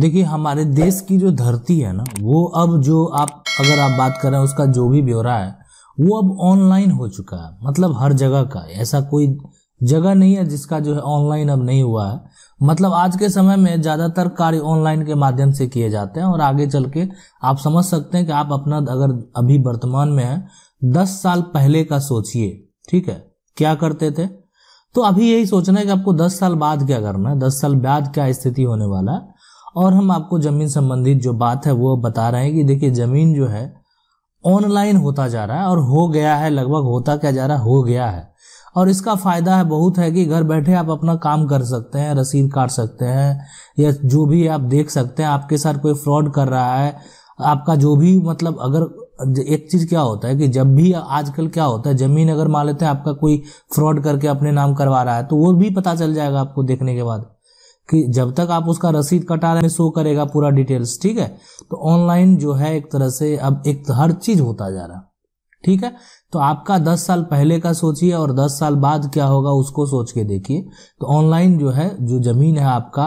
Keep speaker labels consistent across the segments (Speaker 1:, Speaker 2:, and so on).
Speaker 1: देखिए हमारे देश की जो धरती है ना वो अब जो आप अगर आप बात कर रहे हैं उसका जो भी ब्यौरा है वो अब ऑनलाइन हो चुका है मतलब हर जगह का ऐसा कोई जगह नहीं है जिसका जो है ऑनलाइन अब नहीं हुआ है मतलब आज के समय में ज़्यादातर कार्य ऑनलाइन के माध्यम से किए जाते हैं और आगे चल के आप समझ सकते हैं कि आप अपना अगर अभी वर्तमान में है दस साल पहले का सोचिए ठीक है क्या करते थे तो अभी यही सोचना है कि आपको दस साल बाद क्या करना है दस साल बाद क्या स्थिति होने वाला है और हम आपको ज़मीन संबंधित जो बात है वो बता रहे हैं कि देखिए ज़मीन जो है ऑनलाइन होता जा रहा है और हो गया है लगभग होता क्या जा रहा है हो गया है और इसका फ़ायदा है बहुत है कि घर बैठे आप अपना काम कर सकते हैं रसीद काट सकते हैं या जो भी आप देख सकते हैं आपके साथ कोई फ्रॉड कर रहा है आपका जो भी मतलब अगर एक चीज़ क्या होता है कि जब भी आजकल क्या होता है ज़मीन अगर मान लेते हैं आपका कोई फ्रॉड करके अपने नाम करवा रहा है तो वो भी पता चल जाएगा आपको देखने के बाद कि जब तक आप उसका रसीद कटा रहे शो करेगा पूरा डिटेल्स ठीक है तो ऑनलाइन जो है एक तरह से अब एक हर चीज होता जा रहा ठीक है तो आपका 10 साल पहले का सोचिए और 10 साल बाद क्या होगा उसको सोच के देखिए तो ऑनलाइन जो है जो ज़मीन है आपका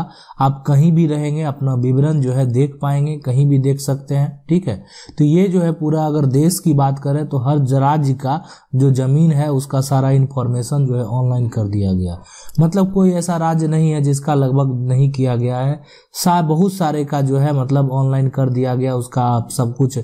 Speaker 1: आप कहीं भी रहेंगे अपना विवरण जो है देख पाएंगे कहीं भी देख सकते हैं ठीक है तो ये जो है पूरा अगर देश की बात करें तो हर राज्य का जो ज़मीन है उसका सारा इन्फॉर्मेशन जो है ऑनलाइन कर दिया गया मतलब कोई ऐसा राज्य नहीं है जिसका लगभग नहीं किया गया है सा बहुत सारे का जो है मतलब ऑनलाइन कर दिया गया उसका सब कुछ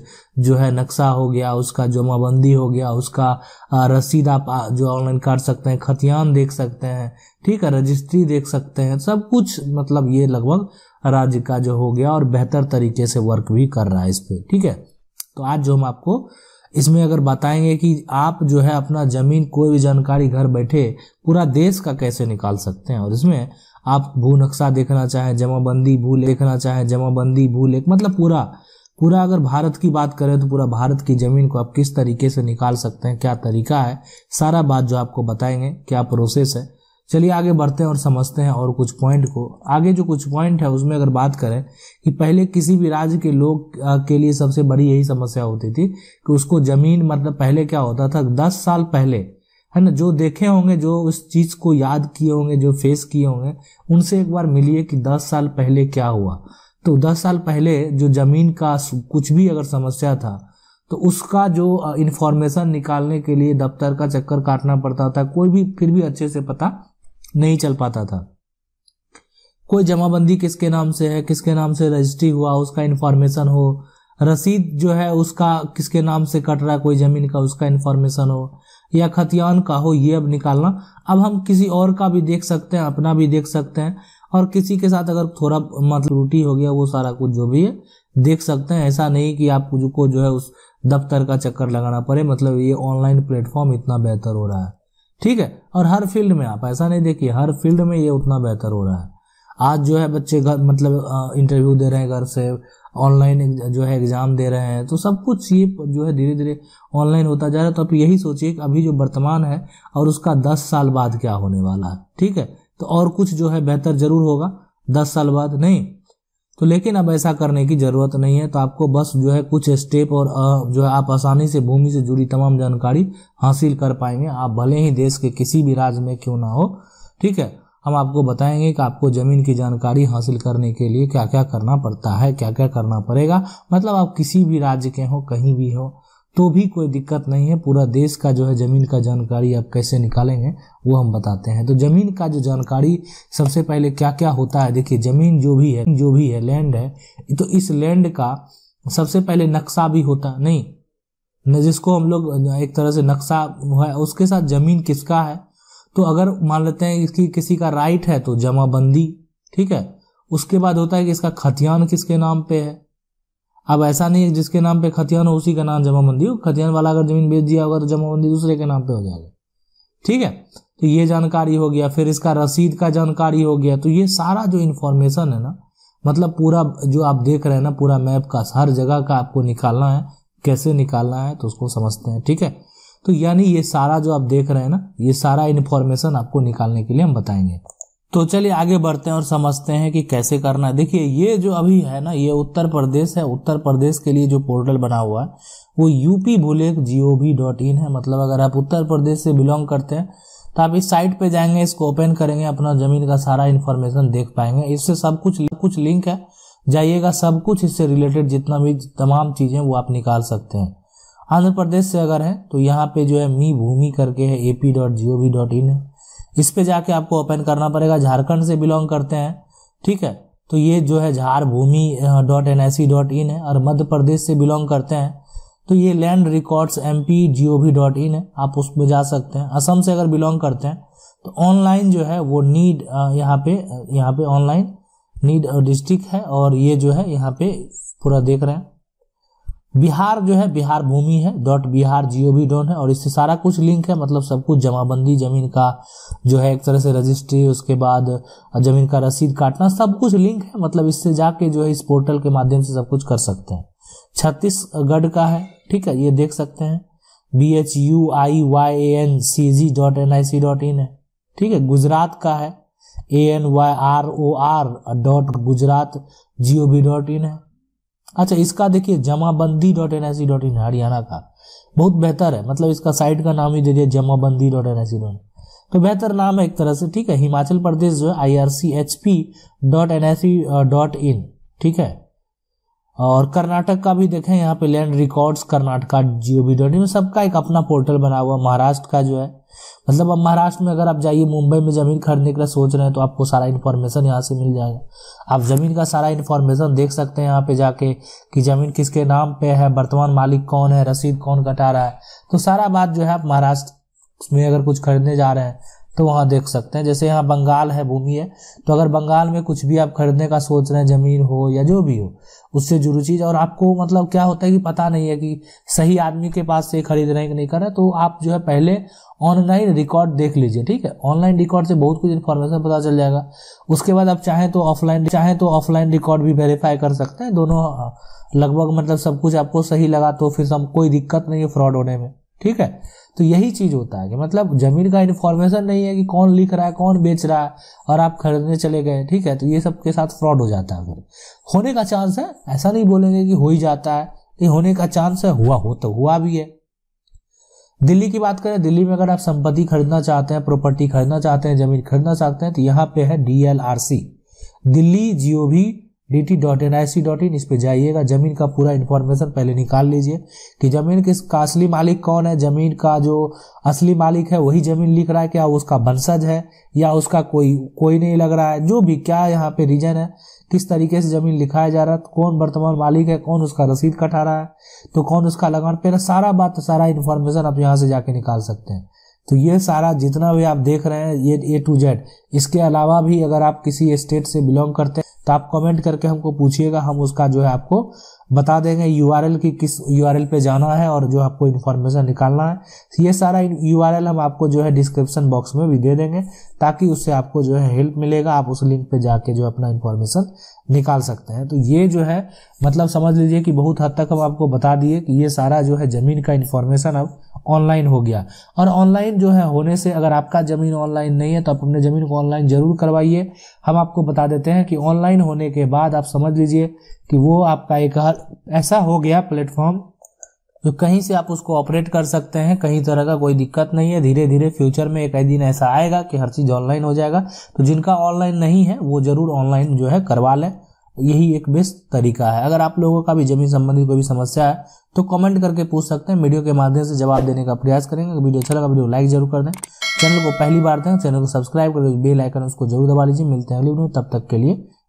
Speaker 1: जो है नक्शा हो गया उसका जमाबंदी हो गया उसका उसका रसीद आप जो ऑनलाइन काट सकते हैं खतियान देख सकते हैं ठीक है रजिस्ट्री देख सकते हैं सब कुछ मतलब ये लगभग राज्य का जो हो गया और बेहतर तरीके से वर्क भी कर रहा है इस पर ठीक है तो आज जो हम आपको इसमें अगर बताएंगे कि आप जो है अपना जमीन कोई भी जानकारी घर बैठे पूरा देश का कैसे निकाल सकते हैं और इसमें आप भू नक्शा देखना चाहें जमाबंदी भू देखना चाहें जमाबंदी भू लेख मतलब पूरा पूरा अगर भारत की बात करें तो पूरा भारत की ज़मीन को आप किस तरीके से निकाल सकते हैं क्या तरीका है सारा बात जो आपको बताएंगे क्या प्रोसेस है चलिए आगे बढ़ते हैं और समझते हैं और कुछ पॉइंट को आगे जो कुछ पॉइंट है उसमें अगर बात करें कि पहले किसी भी राज्य के लोग के लिए सबसे बड़ी यही समस्या होती थी कि उसको ज़मीन मतलब पहले क्या होता था दस साल पहले है ना जो देखे होंगे जो उस चीज़ को याद किए होंगे जो फेस किए होंगे उनसे एक बार मिलिए कि दस साल पहले क्या हुआ तो दस साल पहले जो ज़मीन का कुछ भी अगर समस्या था तो उसका जो इन्फॉर्मेशन निकालने के लिए दफ्तर का चक्कर काटना पड़ता था कोई भी फिर भी अच्छे से पता नहीं चल पाता था कोई जमाबंदी किसके नाम से है किसके नाम से रजिस्ट्री हुआ उसका इन्फॉर्मेशन हो रसीद जो है उसका किसके नाम से कट रहा है कोई ज़मीन का उसका इन्फॉर्मेशन हो या खतियान का हो ये अब निकालना अब हम किसी और का भी देख सकते हैं अपना भी देख सकते हैं और किसी के साथ अगर थोड़ा मतलब रूटी हो गया वो सारा कुछ जो भी है देख सकते हैं ऐसा नहीं कि आप कुछ को जो है उस दफ्तर का चक्कर लगाना पड़े मतलब ये ऑनलाइन प्लेटफॉर्म इतना बेहतर हो रहा है ठीक है और हर फील्ड में आप ऐसा नहीं देखिए हर फील्ड में ये उतना बेहतर हो रहा है आज जो है बच्चे घर मतलब इंटरव्यू दे रहे हैं घर से ऑनलाइन जो है एग्ज़ाम दे रहे हैं तो सब कुछ ये जो है धीरे धीरे ऑनलाइन होता जा रहा है तो आप यही सोचिए कि अभी जो वर्तमान है और उसका दस साल बाद क्या होने वाला है ठीक है तो और कुछ जो है बेहतर जरूर होगा दस साल बाद नहीं तो लेकिन अब ऐसा करने की ज़रूरत नहीं है तो आपको बस जो है कुछ स्टेप और जो है आप आसानी से भूमि से जुड़ी तमाम जानकारी हासिल कर पाएंगे आप भले ही देश के किसी भी राज्य में क्यों ना हो ठीक है हम आपको बताएंगे कि आपको ज़मीन की जानकारी हासिल करने के लिए क्या क्या करना पड़ता है क्या क्या करना पड़ेगा मतलब आप किसी भी राज्य के हो कहीं भी हो तो भी कोई दिक्कत नहीं है पूरा देश का जो है ज़मीन का जानकारी आप कैसे निकालेंगे वो हम बताते हैं तो ज़मीन का जो जानकारी सबसे पहले क्या क्या होता है देखिए ज़मीन जो भी है जो भी है लैंड है तो इस लैंड का सबसे पहले नक्शा भी होता नहीं जिसको हम लोग एक तरह से नक्शा है उसके साथ ज़मीन किसका है तो अगर मान लेते हैं इसकी किसी का राइट है तो जमाबंदी ठीक है उसके बाद होता है कि इसका खतियान किसके नाम पे है अब ऐसा नहीं है जिसके नाम पे खतियान हो उसी का नाम जमाबंदी हो खतियान वाला अगर जमीन बेच दिया होगा तो जमाबंदी दूसरे के नाम पे हो जाएगा ठीक है तो ये जानकारी हो गया फिर इसका रसीद का जानकारी हो गया तो ये सारा जो इन्फॉर्मेशन है ना मतलब पूरा जो आप देख रहे हैं ना पूरा मैप का हर जगह का आपको निकालना है कैसे निकालना है तो उसको समझते हैं ठीक है तो यानी ये सारा जो आप देख रहे हैं ना ये सारा इन्फॉर्मेशन आपको निकालने के लिए हम बताएंगे तो चलिए आगे बढ़ते हैं और समझते हैं कि कैसे करना है देखिए ये जो अभी है ना ये उत्तर प्रदेश है उत्तर प्रदेश के लिए जो पोर्टल बना हुआ है वो UP Bhulekh G O V dot in है मतलब अगर आप उत्तर प्रदेश से बिलोंग करते हैं तो आप इस साइट पे जाएंगे इसको ओपन करेंगे अपना ज़मीन का सारा इन्फॉर्मेशन देख पाएंगे इससे सब कुछ कुछ लिंक है जाइएगा सब कुछ इससे रिलेटेड जितना भी तमाम चीज़ें वो आप निकाल सकते हैं आंध्र प्रदेश से अगर है तो यहाँ पे जो है मी भूमि करके है A P dot G O V dot in है इस पे जाके आपको ओपन करना पड़ेगा झारखंड से बिलोंग करते हैं ठीक है तो ये जो है Jhar Bhoomi dot N I C dot in है और मध्य प्रदेश से बिलोंग करते हैं तो ये land records M P G O V dot in है आप उस पर जा सकते हैं असम से अगर बिलोंग करते हैं तो ऑनलाइन जो है वो नीड यहाँ पे यहाँ पे ऑनलाइन नीड डिस्ट्रिक्ट है और ये जो है यहाँ पे पूरा देख रहे हैं बिहार जो है बिहार भूमि है dot Bihar G O V dot है और इससे सारा कुछ लिंक है मतलब सब कुछ जमाबंदी जमीन का जो है एक तरह से रजिस्ट्री उसके बाद जमीन का रसीद काटना सब कुछ लिंक है मतलब इससे जाके जो है इस पोर्टल के माध्यम से सब कुछ कर सकते हैं छत्तीसगढ़ का है ठीक है ये देख सकते हैं B H U I Y A N C G dot N I C dot in है ठीक है गुजरात का है A N Y R O R dot Gujarat G O V dot in है अच्छा इसका देखिए Jamabandi dot N I C dot in Haryana का बहुत बेहतर है मतलब इसका साइट का नाम ही दे दिया Jamabandi dot N I C dot तो बेहतर नाम है एक तरह से ठीक है हिमाचल प्रदेश जो है I R C H P dot N I C dot in ठीक है और कर्नाटक का भी देखें यहाँ पे land records Karnataka G O V dot in सबका एक अपना पोर्टल बना हुआ महाराष्ट्र का जो है मतलब अब महाराष्ट्र में अगर आप जाइए मुंबई में ज़मीन खरीदने के लिए सोच रहे हैं तो आपको सारा इन्फॉर्मेशन यहाँ से मिल जाएगा आप ज़मीन का सारा इन्फॉर्मेशन देख सकते हैं यहाँ पे जाके कि ज़मीन किसके नाम पे है वर्तमान मालिक कौन है रसीद कौन कटा रहा है तो सारा बात जो है आप महाराष्ट्र में अगर कुछ खरीदने जा रहे हैं तो वहाँ देख सकते हैं जैसे यहाँ बंगाल है भूमि है तो अगर बंगाल में कुछ भी आप खरीदने का सोच रहे हैं ज़मीन हो या जो भी हो उससे जुड़ी चीज़ और आपको मतलब क्या होता है कि पता नहीं है कि सही आदमी के पास से खरीद रहे हैं कि नहीं कर रहे तो आप जो है पहले ऑनलाइन रिकॉर्ड देख लीजिए ठीक है ऑनलाइन रिकॉर्ड से बहुत कुछ इन्फॉर्मेशन पता चल जाएगा उसके बाद आप चाहें तो ऑफलाइन चाहें तो ऑफलाइन रिकॉर्ड भी वेरीफाई कर सकते हैं दोनों हाँ, लगभग मतलब सब कुछ आपको सही लगा तो फिर हम कोई दिक्कत नहीं है फ्रॉड होने में ठीक है तो यही चीज़ होता है कि मतलब ज़मीन का इन्फॉर्मेशन नहीं है कि कौन लिख रहा है कौन बेच रहा है और आप खरीदने चले गए ठीक है तो ये सब के साथ फ्रॉड हो जाता है फिर होने का चांस है ऐसा नहीं बोलेंगे कि हो ही जाता है ये होने का चांस है हुआ हो तो हुआ भी है दिल्ली की बात करें दिल्ली में अगर आप संपत्ति खरीदना चाहते हैं प्रॉपर्टी खरीदना चाहते हैं जमीन खरीदना चाहते हैं तो यहाँ पे है DLRC Delhi GOV D T dot N I C dot in इस पर जाइएगा ज़मीन का पूरा इन्फॉर्मेशन पहले निकाल लीजिए कि ज़मीन किस का असली मालिक कौन है ज़मीन का जो असली मालिक है वही ज़मीन लिख रहा है क्या उसका वंशज है या उसका कोई कोई नहीं लग रहा है जो भी क्या यहाँ पे रीजन है किस तरीके से ज़मीन लिखाया जा रहा है कौन वर्तमान मालिक है कौन उसका रसीद कटा रहा है तो कौन उसका लगान पे सारा बात सारा इन्फॉर्मेशन आप यहाँ से जाके निकाल सकते हैं तो ये सारा जितना भी आप देख रहे हैं ये ए टू जेड इसके अलावा भी अगर आप किसी स्टेट से बिलोंग करते हैं तो आप कमेंट करके हमको पूछिएगा हम उसका जो है आपको बता देंगे यू की किस यू पे जाना है और जो आपको इन्फॉर्मेशन निकालना है तो ये सारा यू हम आपको जो है डिस्क्रिप्शन बॉक्स में भी दे देंगे ताकि उससे आपको जो है हेल्प मिलेगा आप उस लिंक पे जाके जो अपना इन्फॉर्मेशन निकाल सकते हैं तो ये जो है मतलब समझ लीजिए कि बहुत हद तक हम आपको बता दिए कि ये सारा जो है ज़मीन का इन्फॉर्मेशन अब ऑनलाइन हो गया और ऑनलाइन जो है होने से अगर आपका ज़मीन ऑनलाइन नहीं है तो आप अपने ज़मीन को ऑनलाइन ज़रूर करवाइए हम आपको बता देते हैं कि ऑनलाइन होने के बाद आप समझ लीजिए कि वो आपका एक ऐसा हो गया प्लेटफॉर्म जो तो कहीं से आप उसको ऑपरेट कर सकते हैं कहीं तरह का कोई दिक्कत नहीं है धीरे धीरे फ्यूचर में एक दिन ऐसा आएगा कि हर चीज़ ऑनलाइन हो जाएगा तो जिनका ऑनलाइन नहीं है वो ज़रूर ऑनलाइन जो है करवा लें यही एक बेस्ट तरीका है अगर आप लोगों का भी जमीन संबंधी कोई भी समस्या है तो कमेंट करके पूछ सकते हैं वीडियो के माध्यम से जवाब देने का प्रयास करेंगे वीडियो अच्छा लगा वीडियो लाइक जरूर कर दें चैनल को पहली बार दें चैनल को सब्सक्राइब कर बेल आइकन उसको जरूर दबा लीजिए मिलते हैं अगले वीडियो तब तक के लिए